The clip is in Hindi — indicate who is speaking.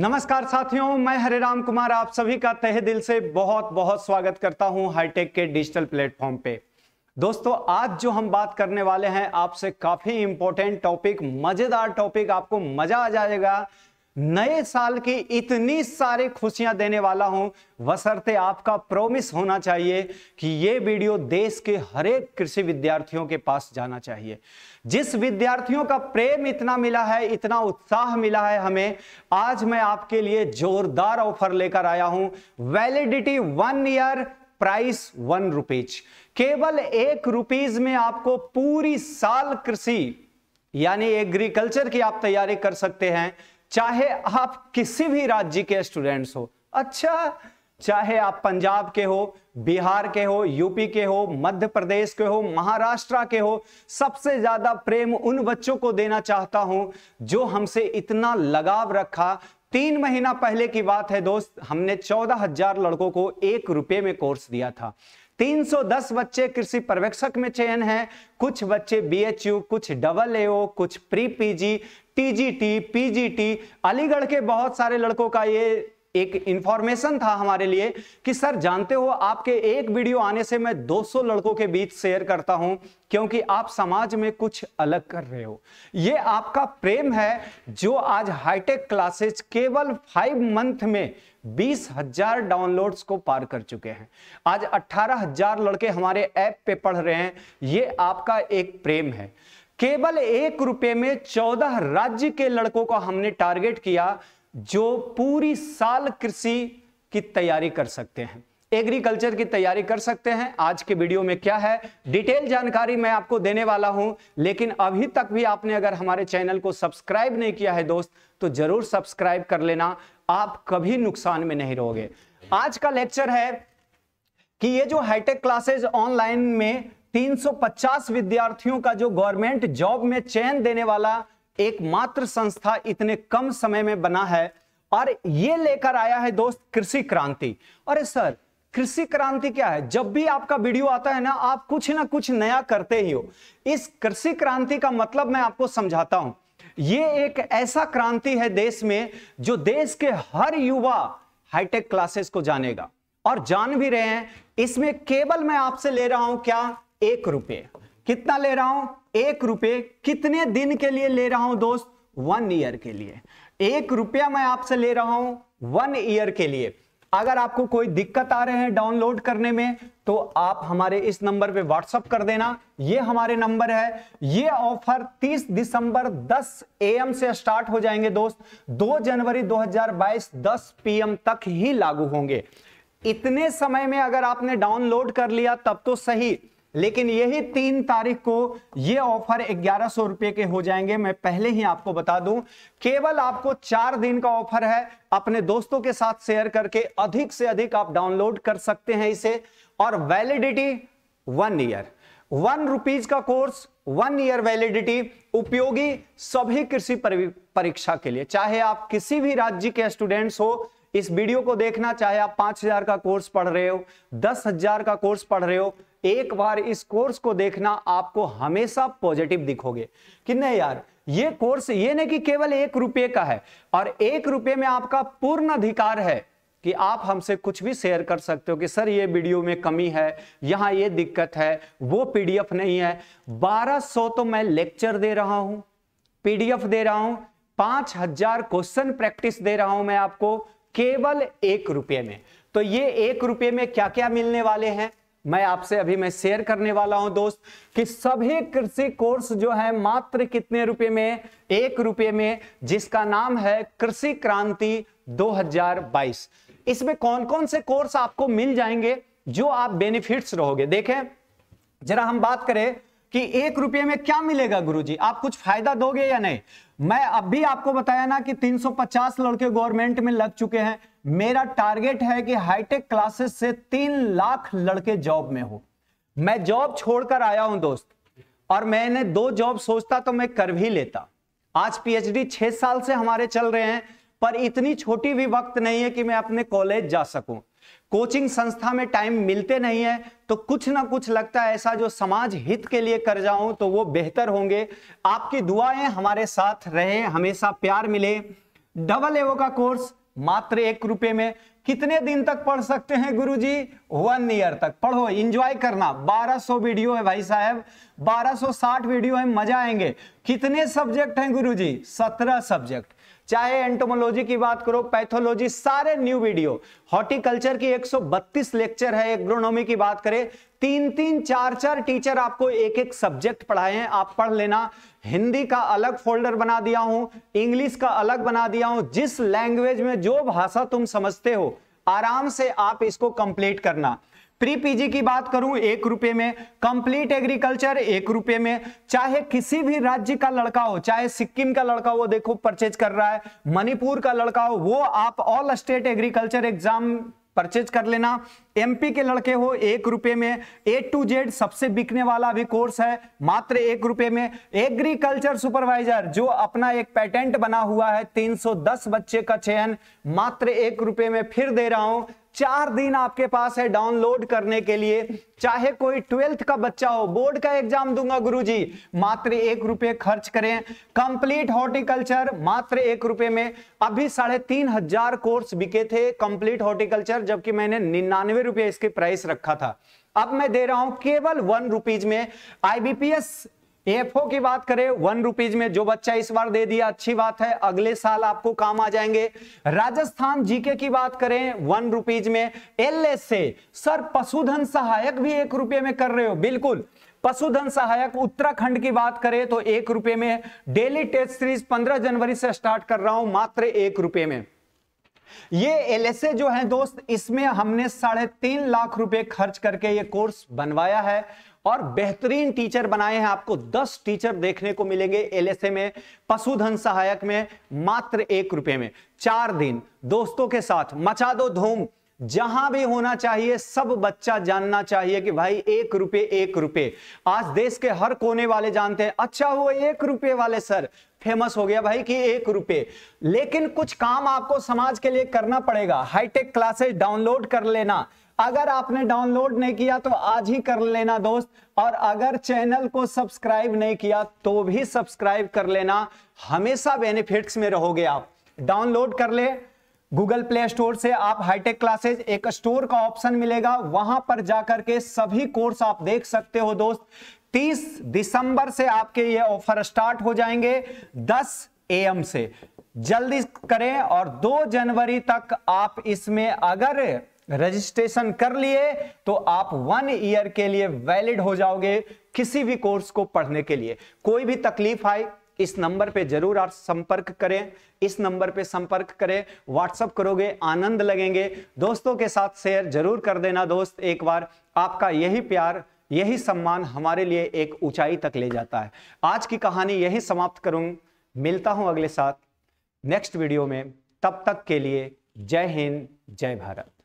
Speaker 1: नमस्कार साथियों मैं हरे राम कुमार आप सभी का तहे दिल से बहुत बहुत स्वागत करता हूं हाईटेक के डिजिटल प्लेटफॉर्म पे दोस्तों आज जो हम बात करने वाले हैं आपसे काफी इंपॉर्टेंट टॉपिक मजेदार टॉपिक आपको मजा आ जाएगा नए साल की इतनी सारी खुशियां देने वाला हूं वसरते आपका प्रोमिस होना चाहिए कि ये वीडियो देश के हरेक कृषि विद्यार्थियों के पास जाना चाहिए जिस विद्यार्थियों का प्रेम इतना मिला है इतना उत्साह मिला है हमें आज मैं आपके लिए जोरदार ऑफर लेकर आया हूं validity one year price one rupees केवल एक रुपीज में आपको पूरी साल कृषि यानी एग्रीकल्चर की आप तैयारी कर सकते हैं चाहे आप किसी भी राज्य के स्टूडेंट्स हो अच्छा चाहे आप पंजाब के हो बिहार के हो यूपी के हो मध्य प्रदेश के हो महाराष्ट्र के हो सबसे ज्यादा प्रेम उन बच्चों को देना चाहता हूं जो हमसे इतना लगाव रखा तीन महीना पहले की बात है दोस्त हमने चौदह हजार लड़कों को एक रुपये में कोर्स दिया था 310 बच्चे कृषि पर्यवेक्षक में चयन है कुछ बच्चे बी कुछ डबल ए कुछ pre PG TGT PGT Aligarh के बहुत सारे लड़कों का ये एक इंफॉर्मेशन था हमारे लिए कि सर जानते हो आपके एक वीडियो आने से मैं 200 लड़कों के बीच शेयर करता हूं क्योंकि आप समाज में कुछ अलग कर रहे हो यह आपका प्रेम है जो आज हाईटेक क्लासेस केवल फाइव मंथ में बीस हजार डाउनलोड्स को पार कर चुके हैं आज अट्ठारह हजार लड़के हमारे ऐप पे पढ़ रहे हैं ये आपका एक प्रेम है केवल एक रुपए में चौदह राज्य के लड़कों को हमने टारगेट किया जो पूरी साल कृषि की तैयारी कर सकते हैं एग्रीकल्चर की तैयारी कर सकते हैं आज के वीडियो में क्या है डिटेल जानकारी मैं आपको देने वाला हूं लेकिन अभी तक भी आपने अगर हमारे चैनल को सब्सक्राइब नहीं किया है दोस्त तो जरूर सब्सक्राइब कर लेना आप कभी नुकसान में नहीं रहोगे आज का लेक्चर है कि ये जो हाईटेक क्लासेज ऑनलाइन में 350 विद्यार्थियों का जो गवर्नमेंट जॉब में चयन देने वाला एकमात्र संस्था इतने कम समय में बना है और ये लेकर आया है दोस्त कृषि क्रांति अरे सर कृषि क्रांति क्या है जब भी आपका वीडियो आता है ना आप कुछ ना कुछ नया करते ही हो इस कृषि क्रांति का मतलब मैं आपको समझाता हूं ये एक ऐसा क्रांति है देश में जो देश के हर युवा हाईटेक क्लासेस को जानेगा और जान भी रहे हैं इसमें केवल मैं आपसे ले रहा हूं क्या एक रुपए कितना ले रहा हूं एक रुपये कितने दिन के लिए ले रहा हूं दोस्त वन ईयर के लिए एक रुपया मैं आपसे ले रहा हूं वन ईयर के लिए अगर आपको कोई दिक्कत आ रहे हैं डाउनलोड करने में तो आप हमारे इस नंबर पे व्हाट्सअप कर देना ये हमारे नंबर है ये ऑफर 30 दिसंबर 10 एम से स्टार्ट हो जाएंगे दोस्त 2 जनवरी 2022 10 पीएम तक ही लागू होंगे इतने समय में अगर आपने डाउनलोड कर लिया तब तो सही लेकिन यही तीन तारीख को ये ऑफर ग्यारह सौ रुपए के हो जाएंगे मैं पहले ही आपको बता दूं केवल आपको चार दिन का ऑफर है अपने दोस्तों के साथ शेयर करके अधिक से अधिक आप डाउनलोड कर सकते हैं इसे और validity one year one rupees का कोर्स वन ईयर वैलिडिटी उपयोगी सभी कृषि परीक्षा के लिए चाहे आप किसी भी राज्य के स्टूडेंट्स हो इस वीडियो को देखना चाहे आप पांच हजार का कोर्स पढ़ रहे हो दस हजार का कोर्स पढ़ रहे हो एक बार इस कोर्स को देखना आपको हमेशा पॉजिटिव दिखोगे कि नहीं यार ये कोर्स ये नहीं कि केवल एक रुपये का है और एक रुपये में आपका पूर्ण अधिकार है कि आप हमसे कुछ भी शेयर कर सकते हो कि सर ये वीडियो में कमी है यहां ये दिक्कत है वो पीडीएफ नहीं है 1200 तो मैं लेक्चर दे रहा हूं पीडीएफ दे रहा हूं पांच हजार क्वेश्चन प्रैक्टिस दे रहा हूं मैं आपको केवल एक रुपये में तो ये एक रुपये में क्या क्या मिलने वाले हैं मैं आपसे अभी मैं शेयर करने वाला हूं दोस्त कि सभी कृषि कोर्स जो है मात्र कितने रुपए में एक रुपए में जिसका नाम है कृषि क्रांति 2022 इसमें कौन कौन से कोर्स आपको मिल जाएंगे जो आप बेनिफिट्स रहोगे देखें जरा हम बात करें कि एक रुपये में क्या मिलेगा गुरुजी आप कुछ फायदा दोगे या नहीं मैं अब भी आपको बताया ना कि 350 लड़के गवर्नमेंट में लग चुके हैं मेरा टारगेट है कि हाईटेक क्लासेस से तीन लाख लड़के जॉब में हो मैं जॉब छोड़कर आया हूं दोस्त और मैंने दो जॉब सोचता तो मैं कर भी लेता आज पीएचडी छह साल से हमारे चल रहे हैं पर इतनी छोटी भी वक्त नहीं है कि मैं अपने कॉलेज जा सकूं कोचिंग संस्था में टाइम मिलते नहीं है तो कुछ ना कुछ लगता है ऐसा जो समाज हित के लिए कर जाऊं तो वो बेहतर होंगे आपकी दुआएं हमारे साथ रहे हमेशा प्यार मिले डबल एवो का कोर्स मात्र एक रुपए में कितने दिन तक पढ़ सकते हैं गुरुजी वन ईयर तक पढ़ो इंजॉय करना 1200 वीडियो है भाई साहब 1260 वीडियो है मजा आएंगे कितने सब्जेक्ट हैं गुरुजी 17 सब्जेक्ट चाहे एंटोमोलॉजी की बात करो पैथोलॉजी सारे न्यू वीडियो हॉर्टिकल्चर की 132 लेक्चर है एग्रोनॉमी की बात करें तीन तीन चार चार टीचर आपको एक एक सब्जेक्ट पढ़ाए हैं आप पढ़ लेना हिंदी का अलग फोल्डर बना दिया हूं इंग्लिश का अलग बना दिया हूं जिस लैंग्वेज में जो भाषा तुम समझते हो आराम से आप इसको कंप्लीट करना प्री पीजी की बात करूं एक रुपए में कंप्लीट एग्रीकल्चर एक रुपए में चाहे किसी भी राज्य का लड़का हो चाहे सिक्किम का लड़का हो देखो परचेज कर रहा है मणिपुर का लड़का हो वो आप all state agriculture exam purchase कर लेना एमपी के लड़के हो एक रुपए में ए टू जेड सबसे बिकने वाला भी कोर्स है मात्र एक रुपए में एग्रीकल्चर सुपरवाइजर जो अपना एक पेटेंट बना हुआ है 310 बच्चे का चयन मात्र एक रुपए में फिर दे रहा हूं चार दिन आपके पास है डाउनलोड करने के लिए चाहे कोई ट्वेल्थ का बच्चा हो बोर्ड का एग्जाम दूंगा गुरुजी मात्र एक रुपए खर्च करें कंप्लीट हॉर्टिकल्चर मात्र एक रुपए में अभी साढ़े तीन हजार कोर्स बिके थे कंप्लीट हॉर्टिकल्चर जबकि मैंने निन्यानवे रुपए इसके प्राइस रखा था अब मैं दे रहा हूं केवल वन रुपीज में आईबीपीएस एफओ की बात करें वन रुपीज में जो बच्चा इस बार दे दिया अच्छी बात है अगले साल आपको काम आ जाएंगे राजस्थान जीके की बात करें वन रुपीज में एल से सर पशुधन सहायक भी एक रुपये में कर रहे हो बिल्कुल पशुधन सहायक उत्तराखंड की बात करें तो एक रुपये में डेली टेस्ट सीरीज पंद्रह जनवरी से स्टार्ट कर रहा हूं मात्र एक रुपये में ये एलएसए जो है दोस्त इसमें हमने साढ़े तीन लाख रुपए खर्च करके ये कोर्स बनवाया है और बेहतरीन टीचर बनाए हैं आपको दस टीचर देखने को मिलेंगे एलएसए में पशुधन सहायक में मात्र एक रुपए में चार दिन दोस्तों के साथ मचा दो धूम जहां भी होना चाहिए सब बच्चा जानना चाहिए कि भाई एक रुपये एक रुपये आज देश के हर कोने वाले जानते हैं अच्छा हुआ एक रुपये वाले सर फेमस हो गया भाई कि एक रुपये लेकिन कुछ काम आपको समाज के लिए करना पड़ेगा हाईटेक क्लासेस डाउनलोड कर लेना अगर आपने डाउनलोड नहीं किया तो आज ही कर लेना दोस्त और अगर चैनल को सब्सक्राइब नहीं किया तो भी सब्सक्राइब कर लेना हमेशा बेनिफिट्स में रहोगे आप डाउनलोड कर ले गूगल प्ले स्टोर से आप हाईटेक क्लासेज एक स्टोर का ऑप्शन मिलेगा वहां पर जाकर के सभी कोर्स आप देख सकते हो दोस्त 30 दिसंबर से आपके ये ऑफर स्टार्ट हो जाएंगे 10 एम से जल्दी करें और 2 जनवरी तक आप इसमें अगर रजिस्ट्रेशन कर लिए तो आप वन ईयर के लिए वैलिड हो जाओगे किसी भी कोर्स को पढ़ने के लिए कोई भी तकलीफ आए इस नंबर पे जरूर आप संपर्क करें इस नंबर पे संपर्क करें व्हाट्सअप करोगे आनंद लगेंगे दोस्तों के साथ शेयर जरूर कर देना दोस्त एक बार आपका यही प्यार यही सम्मान हमारे लिए एक ऊंचाई तक ले जाता है आज की कहानी यही समाप्त करूँ मिलता हूँ अगले साथ नेक्स्ट वीडियो में तब तक के लिए जय हिंद जय भारत